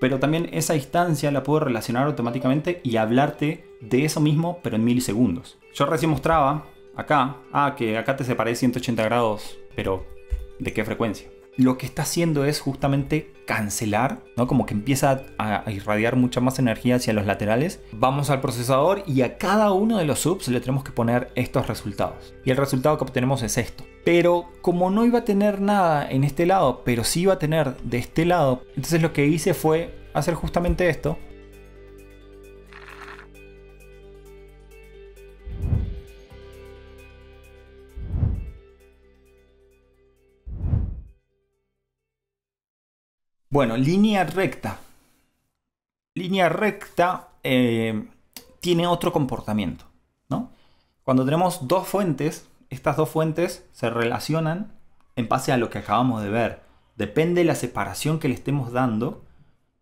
pero también esa distancia la puedo relacionar automáticamente y hablarte de eso mismo, pero en milisegundos. Yo recién mostraba acá, ah, que acá te separé 180 grados, pero ¿de qué frecuencia? lo que está haciendo es justamente cancelar, ¿no? Como que empieza a irradiar mucha más energía hacia los laterales. Vamos al procesador y a cada uno de los subs le tenemos que poner estos resultados. Y el resultado que obtenemos es esto. Pero como no iba a tener nada en este lado, pero sí iba a tener de este lado, entonces lo que hice fue hacer justamente esto Bueno, línea recta. Línea recta eh, tiene otro comportamiento, Cuando tenemos dos fuentes, estas dos fuentes se relacionan en base a lo que acabamos de ver. Depende de la separación que le estemos dando.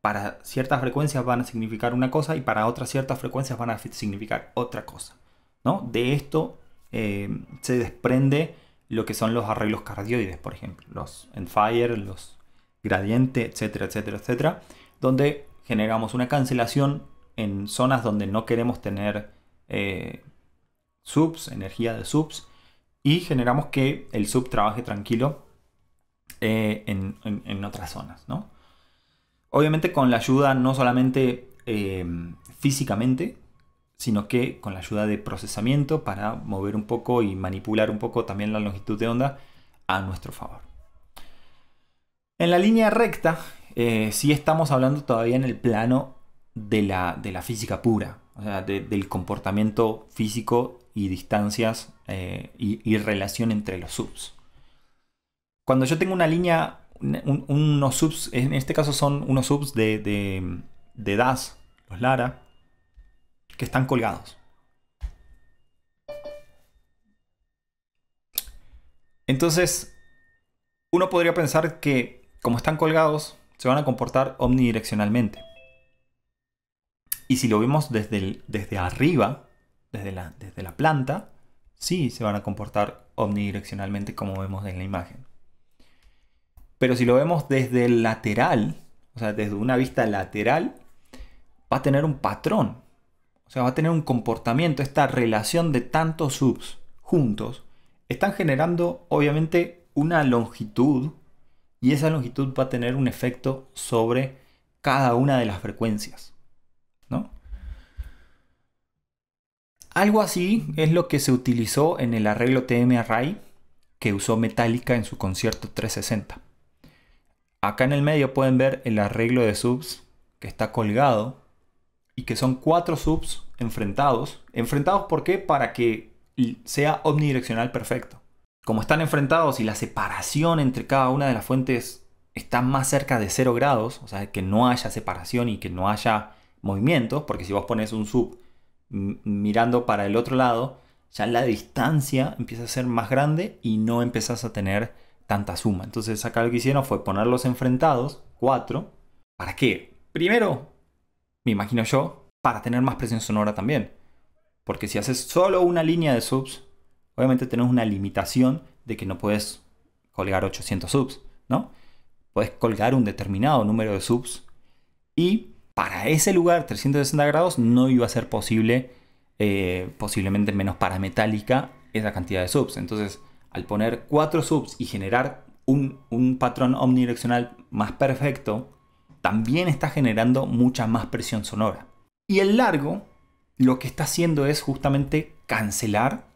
Para ciertas frecuencias van a significar una cosa y para otras ciertas frecuencias van a significar otra cosa. ¿no? De esto eh, se desprende lo que son los arreglos cardioides, por ejemplo. Los fire los gradiente, etcétera, etcétera, etcétera, donde generamos una cancelación en zonas donde no queremos tener eh, subs, energía de subs, y generamos que el sub trabaje tranquilo eh, en, otras zonas. ¿no? Obviamente con la ayuda no solamente eh, físicamente, sino que con la ayuda de procesamiento para mover un poco y manipular un poco también la longitud de onda a nuestro favor. En la línea recta, si eh, sí estamos hablando todavía en el plano de la, física pura, o sea, del comportamiento físico y distancias eh, y, relación entre los subs. Cuando yo tengo una línea, unos subs, en este caso son unos subs de, de DAS, los Lara, que están colgados. Entonces, uno podría pensar que como están colgados, se van a comportar omnidireccionalmente. Y si lo vemos desde, desde arriba, desde la, desde la planta, sí se van a comportar omnidireccionalmente como vemos en la imagen. Pero si lo vemos desde el lateral, o sea, desde una vista lateral, va a tener un patrón. O sea, va a tener un comportamiento, esta relación de tantos subs juntos. Están generando, obviamente, una longitud y esa longitud va a tener un efecto sobre cada una de las frecuencias. ¿no? Algo así es lo que se utilizó en el arreglo TM Array que usó Metallica en su concierto 360. Acá en el medio pueden ver el arreglo de subs que está colgado y que son cuatro subs enfrentados. ¿Enfrentados por qué? Para que sea omnidireccional perfecto como están enfrentados y la separación entre cada una de las fuentes está más cerca de 0 grados, o sea, que no haya separación y que no haya movimientos, porque si vos pones un sub mirando para el otro lado, ya la distancia empieza a ser más grande y no empezás a tener tanta suma. Entonces acá lo que hicieron fue ponerlos enfrentados, 4. ¿Para qué? Primero, me imagino yo, para tener más presión sonora también. Porque si haces solo una línea de subs, obviamente tenemos una limitación de que no puedes colgar 800 subs, ¿no? Puedes colgar un determinado número de subs y para ese lugar 360 grados no iba a ser posible, eh, posiblemente menos parametálica, esa cantidad de subs. Entonces, al poner 4 subs y generar un, un patrón omnidireccional más perfecto, también está generando mucha más presión sonora. Y el largo lo que está haciendo es justamente cancelar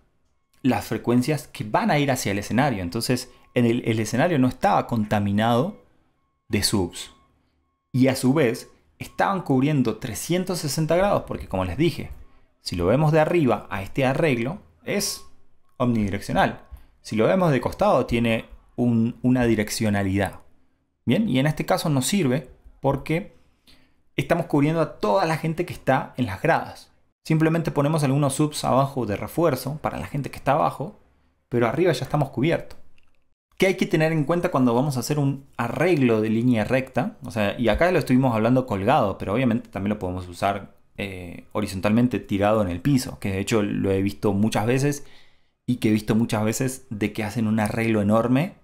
las frecuencias que van a ir hacia el escenario. Entonces, en el, escenario no estaba contaminado de subs. Y a su vez, estaban cubriendo 360 grados, porque como les dije, si lo vemos de arriba a este arreglo, es omnidireccional. Si lo vemos de costado, tiene una direccionalidad. Bien, y en este caso nos sirve porque estamos cubriendo a toda la gente que está en las gradas. Simplemente ponemos algunos subs abajo de refuerzo para la gente que está abajo, pero arriba ya estamos cubiertos. ¿Qué hay que tener en cuenta cuando vamos a hacer un arreglo de línea recta? O sea, y acá lo estuvimos hablando colgado, pero obviamente también lo podemos usar eh, horizontalmente tirado en el piso, que de hecho lo he visto muchas veces y que he visto muchas veces de que hacen un arreglo enorme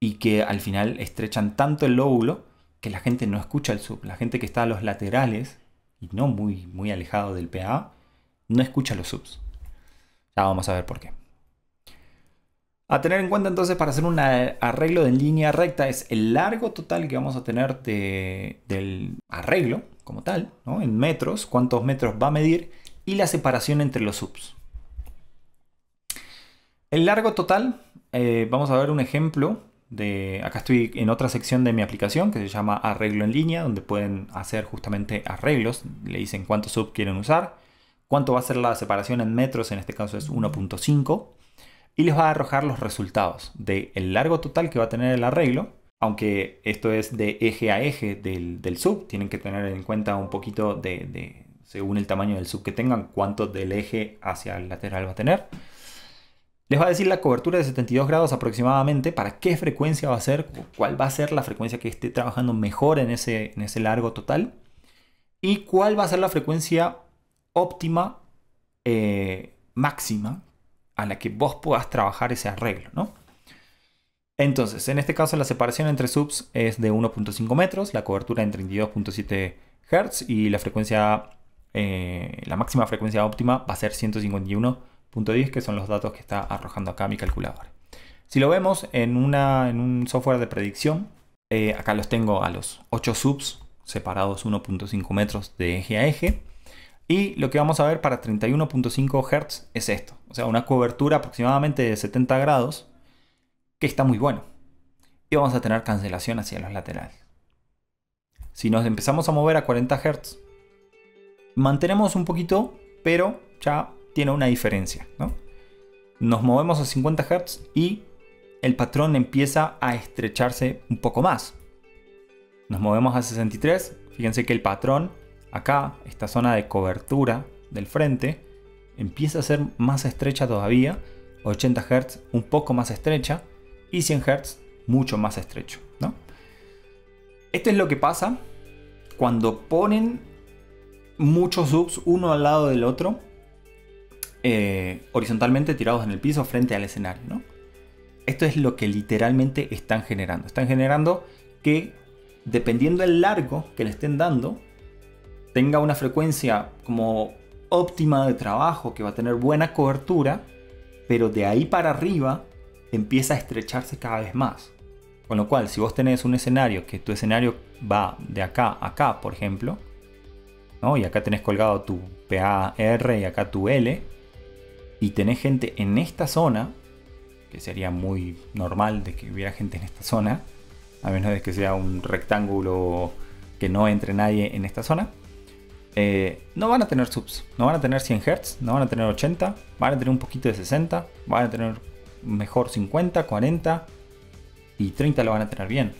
y que al final estrechan tanto el lóbulo que la gente no escucha el sub. La gente que está a los laterales y no muy, muy alejado del PA, no escucha los subs. Ya vamos a ver por qué. A tener en cuenta entonces para hacer un arreglo de línea recta es el largo total que vamos a tener del arreglo como tal, en metros, cuántos metros va a medir y la separación entre los subs. El largo total, eh, vamos a ver un ejemplo acá estoy en otra sección de mi aplicación que se llama arreglo en línea, donde pueden hacer justamente arreglos, le dicen cuánto sub quieren usar, cuánto va a ser la separación en metros, en este caso es 1.5, y les va a arrojar los resultados del el largo total que va a tener el arreglo, aunque esto es de eje a eje del, sub, tienen que tener en cuenta un poquito de, según el tamaño del sub que tengan, cuánto del eje hacia el lateral va a tener. Les va a decir la cobertura de 72 grados aproximadamente, para qué frecuencia va a ser, cuál va a ser la frecuencia que esté trabajando mejor en ese, en ese largo total y cuál va a ser la frecuencia óptima eh, máxima a la que vos puedas trabajar ese arreglo, Entonces, en este caso la separación entre subs es de 1.5 metros, la cobertura en 32.7 Hz y la frecuencia, eh, la máxima frecuencia óptima va a ser 151 que son los datos que está arrojando acá mi calculadora. Si lo vemos en, un software de predicción, eh, acá los tengo a los 8 subs separados 1.5 metros de eje a eje. Y lo que vamos a ver para 31.5 Hz es esto. O sea, una cobertura aproximadamente de 70 grados, que está muy bueno. Y vamos a tener cancelación hacia los laterales. Si nos empezamos a mover a 40 Hz, mantenemos un poquito, pero ya tiene una diferencia, Nos movemos a 50 Hz y el patrón empieza a estrecharse un poco más. Nos movemos a 63, fíjense que el patrón acá, esta zona de cobertura del frente, empieza a ser más estrecha todavía, 80 Hz un poco más estrecha y 100 Hz mucho más estrecho, Esto es lo que pasa cuando ponen muchos subs uno al lado del otro eh, horizontalmente tirados en el piso frente al escenario. Esto es lo que literalmente están generando. Están generando que dependiendo del largo que le estén dando, tenga una frecuencia como óptima de trabajo, que va a tener buena cobertura, pero de ahí para arriba empieza a estrecharse cada vez más. Con lo cual, si vos tenés un escenario, que tu escenario va de acá a acá, por ejemplo, y acá tenés colgado tu PAR y acá tu L, y tenés gente en esta zona, que sería muy normal de que hubiera gente en esta zona, a menos de que sea un rectángulo que no entre nadie en esta zona, eh, no van a tener subs, no van a tener 100 Hz, no van a tener 80, van a tener un poquito de 60, van a tener mejor 50, 40 y 30 lo van a tener bien.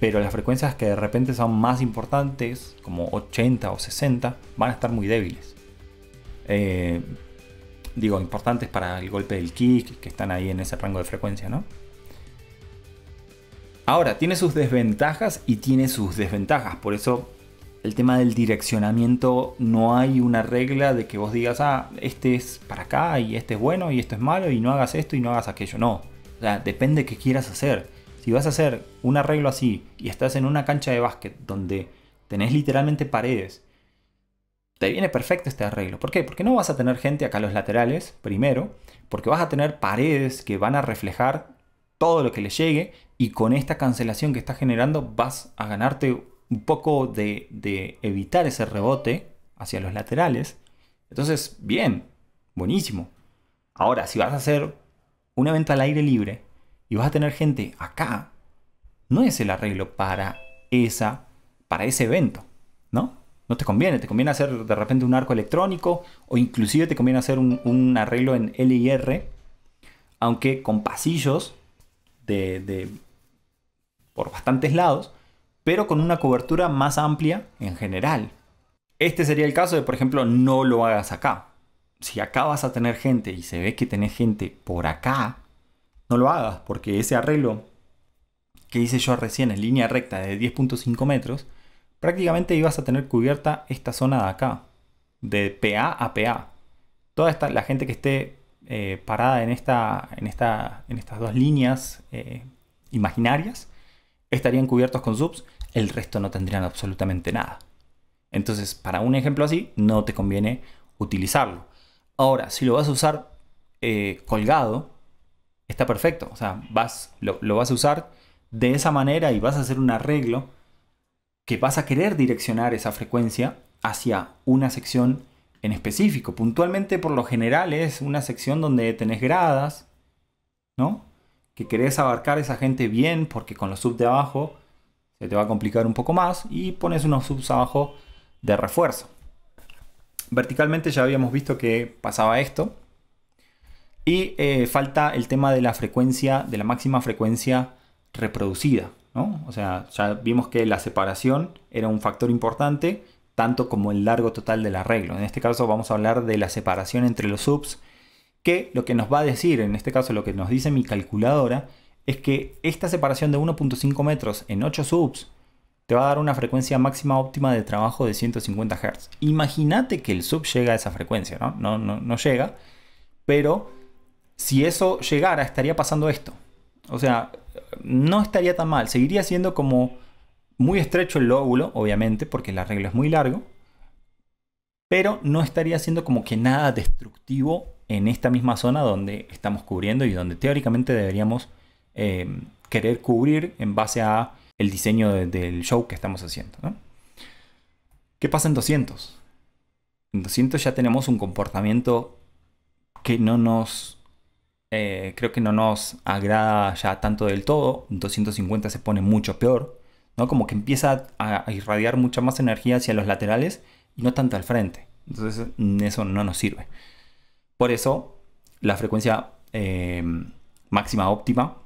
Pero las frecuencias que de repente son más importantes, como 80 o 60, van a estar muy débiles. Eh, digo, importantes para el golpe del kick, que están ahí en ese rango de frecuencia, ¿no? Ahora, tiene sus desventajas y tiene sus desventajas, por eso el tema del direccionamiento no hay una regla de que vos digas, ah, este es para acá y este es bueno y esto es malo y no hagas esto y no hagas aquello, no. O sea, depende de qué quieras hacer. Si vas a hacer un arreglo así y estás en una cancha de básquet donde tenés literalmente paredes te viene perfecto este arreglo. ¿Por qué? Porque no vas a tener gente acá a los laterales, primero, porque vas a tener paredes que van a reflejar todo lo que le llegue y con esta cancelación que estás generando vas a ganarte un poco de, evitar ese rebote hacia los laterales. Entonces, bien, buenísimo. Ahora, si vas a hacer una venta al aire libre y vas a tener gente acá, no es el arreglo para esa para ese evento, ¿no? no te conviene, te conviene hacer de repente un arco electrónico o inclusive te conviene hacer un, arreglo en L y R, aunque con pasillos de, de, por bastantes lados, pero con una cobertura más amplia en general. Este sería el caso de, por ejemplo, no lo hagas acá. Si acá vas a tener gente y se ve que tenés gente por acá, no lo hagas porque ese arreglo que hice yo recién en línea recta de 10.5 metros, prácticamente ibas a tener cubierta esta zona de acá, de PA a PA. Toda la gente que esté eh, parada en, esta, en, esta, en estas dos líneas eh, imaginarias estarían cubiertos con subs, el resto no tendrían absolutamente nada. Entonces, para un ejemplo así, no te conviene utilizarlo. Ahora, si lo vas a usar eh, colgado, está perfecto. O sea, vas, lo vas a usar de esa manera y vas a hacer un arreglo vas a querer direccionar esa frecuencia hacia una sección en específico. Puntualmente, por lo general, es una sección donde tenés gradas, ¿no? Que querés abarcar esa gente bien porque con los subs de abajo se te va a complicar un poco más y pones unos subs abajo de refuerzo. Verticalmente ya habíamos visto que pasaba esto. Y eh, falta el tema de la frecuencia, de la máxima frecuencia reproducida. O sea, ya vimos que la separación era un factor importante, tanto como el largo total del arreglo. En este caso vamos a hablar de la separación entre los subs, que lo que nos va a decir, en este caso lo que nos dice mi calculadora, es que esta separación de 1.5 metros en 8 subs te va a dar una frecuencia máxima óptima de trabajo de 150 Hz. Imagínate que el sub llega a esa frecuencia, ¿no? ¿no? no llega, pero si eso llegara estaría pasando esto. O sea, no estaría tan mal. Seguiría siendo como muy estrecho el lóbulo, obviamente, porque el arreglo es muy largo. Pero no estaría siendo como que nada destructivo en esta misma zona donde estamos cubriendo y donde teóricamente deberíamos eh, querer cubrir en base a el diseño del show que estamos haciendo. ¿Qué pasa en 200? En 200 ya tenemos un comportamiento que no nos eh, creo que no nos agrada ya tanto del todo. 250 se pone mucho peor, ¿no? Como que empieza a, irradiar mucha más energía hacia los laterales y no tanto al frente. Entonces mm, eso no nos sirve. Por eso la frecuencia em, máxima óptima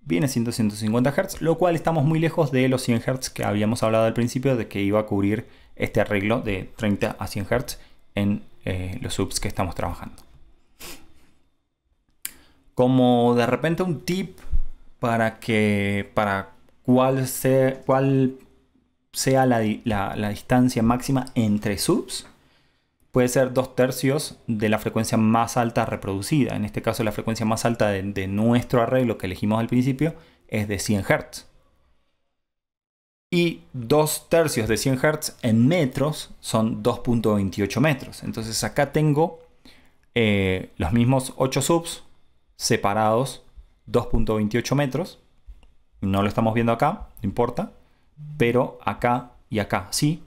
viene siendo 150 Hz, lo cual estamos muy lejos de los 100 Hz que habíamos hablado al principio de que iba a cubrir este arreglo de 30 a 100 Hz en eh, los subs que estamos trabajando como de repente un tip para que, para cuál sea, cuál sea la, distancia máxima entre subs puede ser dos tercios de la frecuencia más alta reproducida. En este caso, la frecuencia más alta de, nuestro arreglo que elegimos al principio es de 100 Hz. Y dos tercios de 100 Hz en metros son 2.28 metros. Entonces acá tengo eh, los mismos 8 subs separados 2.28 metros. No lo estamos viendo acá, no importa, pero acá y acá sí.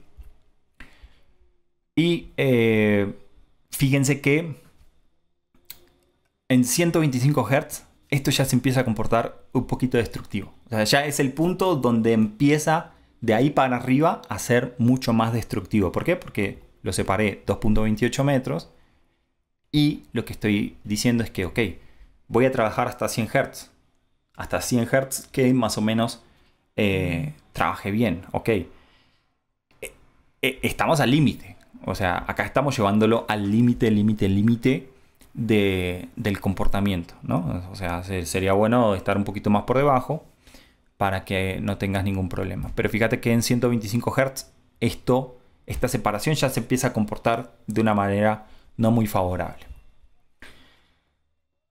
Y eh, fíjense que en 125 Hz esto ya se empieza a comportar un poquito destructivo. ya es el punto donde empieza de ahí para arriba a ser mucho más destructivo. ¿Por qué? Porque lo separé 2.28 metros y lo que estoy diciendo es que, ok, voy a trabajar hasta 100 Hz. Hasta 100 Hz que más o menos eh, trabaje bien, ok. E, e, estamos al límite. O sea, acá estamos llevándolo al límite, límite, límite del comportamiento, ¿no? O sea, sería bueno estar un poquito más por debajo para que no tengas ningún problema. Pero fíjate que en 125 Hz esto, esta separación ya se empieza a comportar de una manera no muy favorable.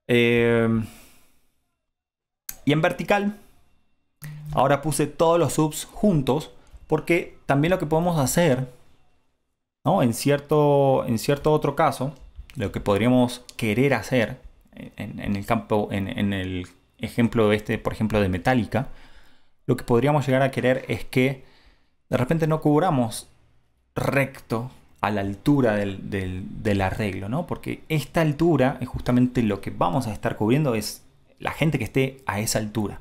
Em, y en vertical, ahora puse todos los subs juntos, porque también lo que podemos hacer, ¿no? en, cierto, en cierto otro caso, lo que podríamos querer hacer en, el campo, en, en, el ejemplo este, por ejemplo, de Metallica, lo que podríamos llegar a querer es que de repente no cubramos recto a la altura del, del, arreglo, ¿no? Porque esta altura es justamente lo que vamos a estar cubriendo, es la gente que esté a esa altura.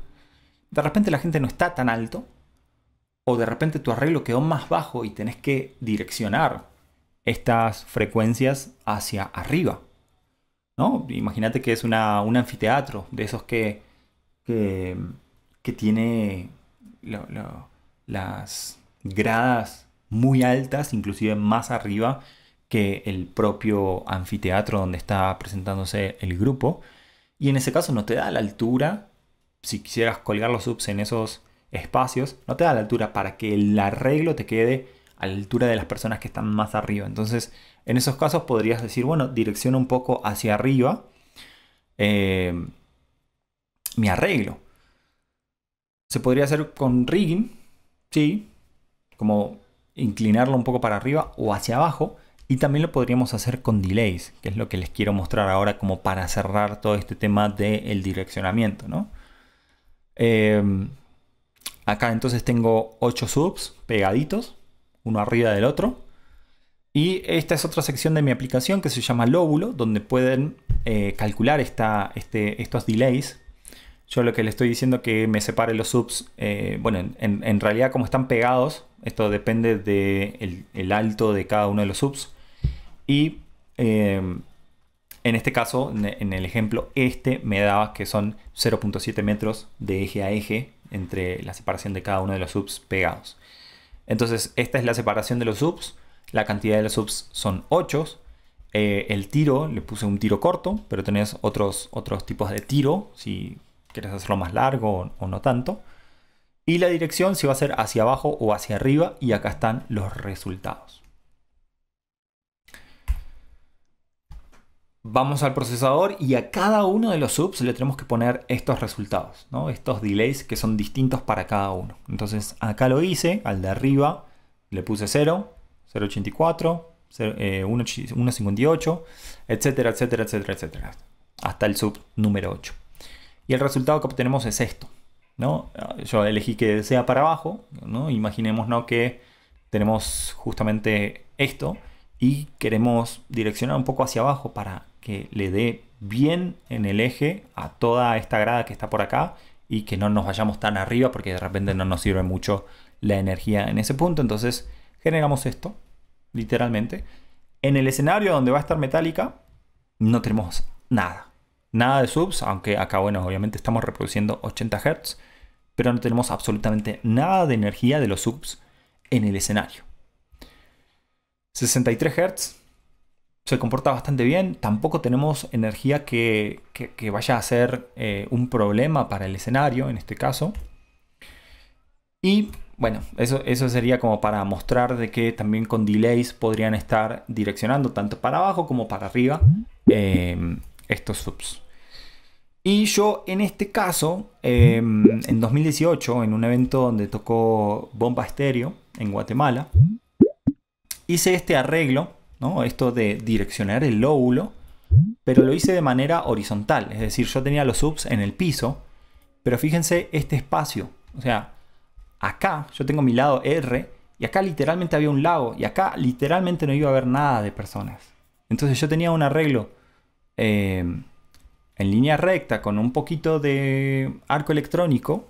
De repente la gente no está tan alto, o de repente tu arreglo quedó más bajo y tenés que direccionar estas frecuencias hacia arriba. ¿no? Imagínate que es una, un anfiteatro de esos que, que, tiene las gradas muy altas, inclusive más arriba que el propio anfiteatro donde está presentándose el grupo. Y en ese caso no te da la altura, si quisieras colgar los subs en esos espacios, no te da la altura para que el arreglo te quede a la altura de las personas que están más arriba. Entonces, en esos casos podrías decir, bueno, direcciona un poco hacia arriba eh, mi arreglo. Se podría hacer con rigging, sí, como inclinarlo un poco para arriba o hacia abajo. Y también lo podríamos hacer con delays, que es lo que les quiero mostrar ahora como para cerrar todo este tema del direccionamiento. ¿no? Em, acá entonces tengo 8 subs pegaditos, uno arriba del otro. Y esta es otra sección de mi aplicación que se llama Lóbulo, donde pueden eh, calcular este, estos delays. Yo lo que le estoy diciendo que me separe los subs, eh, bueno, en realidad como están pegados, esto depende del alto de cada uno de los subs. Y em, en este caso, en el ejemplo, este me daba que son 0.7 metros de eje a eje entre la separación de cada uno de los subs pegados. Entonces, esta es la separación de los subs. La cantidad de los subs son 8. Eh, el tiro, le puse un tiro corto, pero tenés otros, otros tipos de tiro, si quieres hacerlo más largo o no tanto y la dirección si va a ser hacia abajo o hacia arriba y acá están los resultados. Vamos al procesador y a cada uno de los subs le tenemos que poner estos resultados, estos delays que son distintos para cada uno. Entonces acá lo hice, al de arriba le puse 0, 0.84, 1.58, etcétera, etcétera, etcétera, etcétera, hasta el sub número 8. Y el resultado que obtenemos es esto. Yo elegí que sea para abajo, ¿no? Imaginemos que tenemos justamente esto y queremos direccionar un poco hacia abajo para que le dé bien en el eje a toda esta grada que está por acá y que no nos vayamos tan arriba porque de repente no nos sirve mucho la energía en ese punto. Entonces generamos esto, literalmente. En el escenario donde va a estar metálica no tenemos nada. Nada de subs, aunque acá, bueno, obviamente estamos reproduciendo 80 Hz, pero no tenemos absolutamente nada de energía de los subs en el escenario. 63 Hz se comporta bastante bien, tampoco tenemos energía que, vaya a ser eh, un problema para el escenario en este caso. Y bueno, eso, eso sería como para mostrar de que también con delays podrían estar direccionando tanto para abajo como para arriba eh, estos subs. Y yo en este caso, eh, en 2018, en un evento donde tocó Bomba Estéreo en Guatemala, hice este arreglo, ¿no? esto de direccionar el lóbulo, pero lo hice de manera horizontal, es decir, yo tenía los subs en el piso, pero fíjense este espacio, o sea, acá yo tengo mi lado R y acá literalmente había un lago y acá literalmente no iba a haber nada de personas. Entonces yo tenía un arreglo... Eh, en línea recta con un poquito de arco electrónico.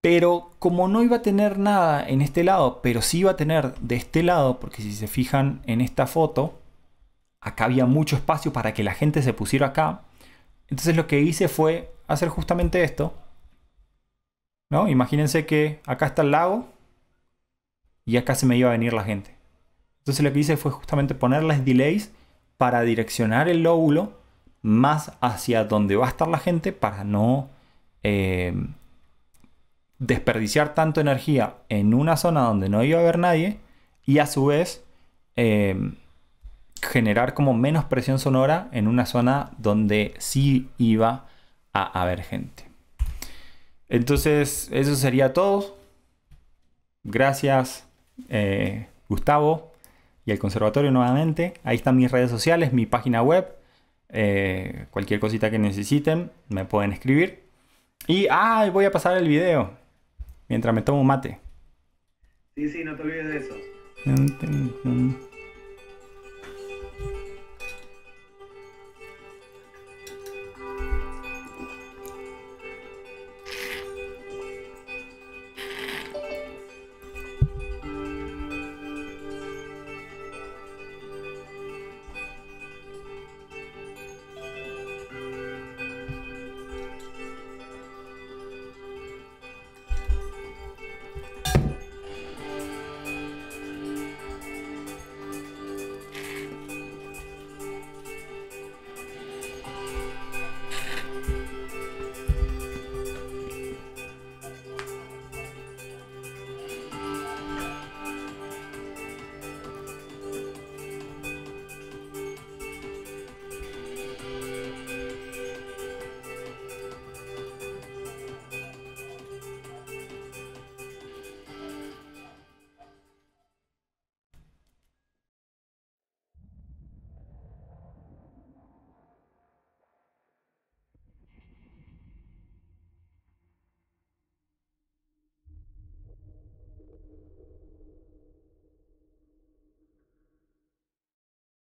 Pero como no iba a tener nada en este lado, pero sí iba a tener de este lado, porque si se fijan en esta foto, acá había mucho espacio para que la gente se pusiera acá. Entonces lo que hice fue hacer justamente esto. ¿no? Imagínense que acá está el lago y acá se me iba a venir la gente. Entonces lo que hice fue justamente ponerles delays para direccionar el lóbulo más hacia donde va a estar la gente para no eh, desperdiciar tanto energía en una zona donde no iba a haber nadie y a su vez eh, generar como menos presión sonora en una zona donde sí iba a haber gente. Entonces, eso sería todo. Gracias, eh, Gustavo, y el conservatorio nuevamente. Ahí están mis redes sociales, mi página web eh, cualquier cosita que necesiten, me pueden escribir. Y, ah, voy a pasar el video mientras me tomo mate. Sí, sí, no te olvides de eso.